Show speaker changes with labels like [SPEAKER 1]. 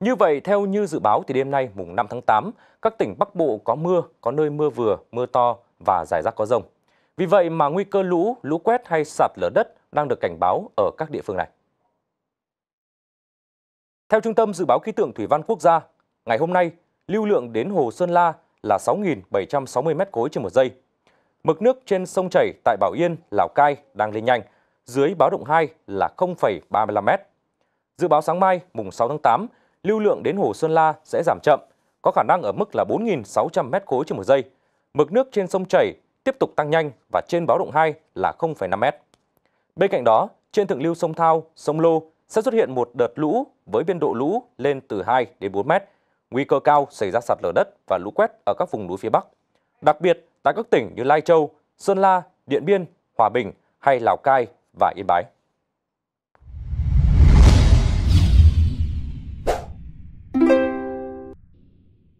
[SPEAKER 1] Như vậy, theo như dự báo thì đêm nay mùng 5 tháng 8, các tỉnh Bắc Bộ có mưa, có nơi mưa vừa, mưa to và rải rác có rông. Vì vậy mà nguy cơ lũ, lũ quét hay sạt lở đất đang được cảnh báo ở các địa phương này. Theo Trung tâm Dự báo Khí tượng Thủy văn Quốc gia, ngày hôm nay, lưu lượng đến Hồ Sơn La là 6.760 m3 trên một giây. Mực nước trên sông chảy tại Bảo Yên, Lào Cai đang lên nhanh, dưới báo động 2 là 0,35 m. Dự báo sáng mai, mùng 6 tháng 8, lưu lượng đến hồ Sơn La sẽ giảm chậm, có khả năng ở mức là 4.600 m khối trên một giây. Mực nước trên sông chảy tiếp tục tăng nhanh và trên báo động 2 là 0,5 m. Bên cạnh đó, trên thượng lưu sông Thao, sông Lô sẽ xuất hiện một đợt lũ với biên độ lũ lên từ 2 đến 4 m, nguy cơ cao xảy ra sạt lở đất và lũ quét ở các vùng núi phía Bắc. Đặc biệt tại các tỉnh như Lai Châu, Sơn La, Điện Biên, Hòa Bình hay Lào Cai và Yên Bái.